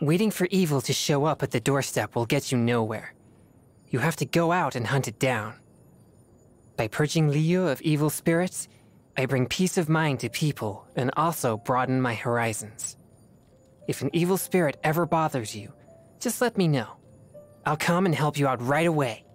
Waiting for evil to show up at the doorstep will get you nowhere. You have to go out and hunt it down. By purging Liu of evil spirits, I bring peace of mind to people and also broaden my horizons. If an evil spirit ever bothers you, just let me know. I'll come and help you out right away.